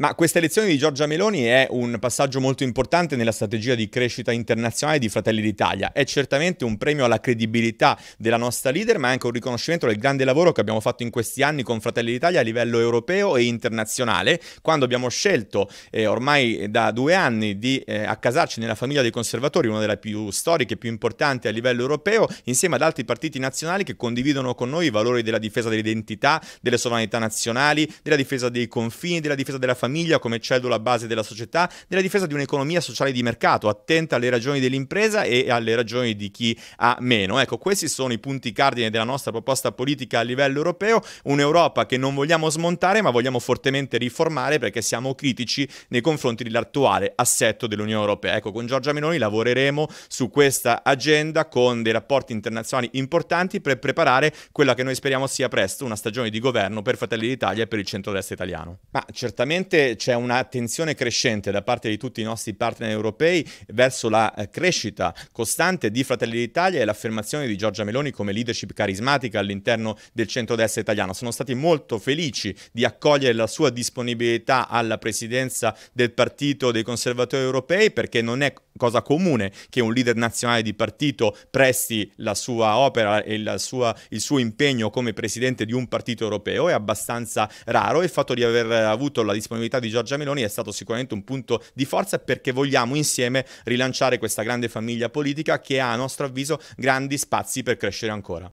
Ma questa elezione di Giorgia Meloni è un passaggio molto importante nella strategia di crescita internazionale di Fratelli d'Italia. È certamente un premio alla credibilità della nostra leader, ma è anche un riconoscimento del grande lavoro che abbiamo fatto in questi anni con Fratelli d'Italia a livello europeo e internazionale, quando abbiamo scelto eh, ormai da due anni di eh, accasarci nella famiglia dei conservatori, una delle più storiche e più importanti a livello europeo, insieme ad altri partiti nazionali che condividono con noi i valori della difesa dell'identità, delle sovranità nazionali, della difesa dei confini, della difesa della famiglia famiglia come cellula base della società, nella difesa di un'economia sociale di mercato, attenta alle ragioni dell'impresa e alle ragioni di chi ha meno. Ecco, questi sono i punti cardine della nostra proposta politica a livello europeo, un'Europa che non vogliamo smontare ma vogliamo fortemente riformare perché siamo critici nei confronti dell'attuale assetto dell'Unione Europea. Ecco, con Giorgia Meloni lavoreremo su questa agenda con dei rapporti internazionali importanti per preparare quella che noi speriamo sia presto una stagione di governo per Fratelli d'Italia e per il centro-destra italiano. Ma certamente sicuramente c'è un'attenzione crescente da parte di tutti i nostri partner europei verso la eh, crescita costante di Fratelli d'Italia e l'affermazione di Giorgia Meloni come leadership carismatica all'interno del centrodestra italiano. Sono stati molto felici di accogliere la sua disponibilità alla presidenza del partito dei conservatori europei perché non è cosa comune che un leader nazionale di partito presti la sua opera e sua, il suo impegno come presidente di un partito europeo, è abbastanza raro il fatto di aver avuto la disponibilità comunità di Giorgia Meloni è stato sicuramente un punto di forza perché vogliamo insieme rilanciare questa grande famiglia politica che ha a nostro avviso grandi spazi per crescere ancora.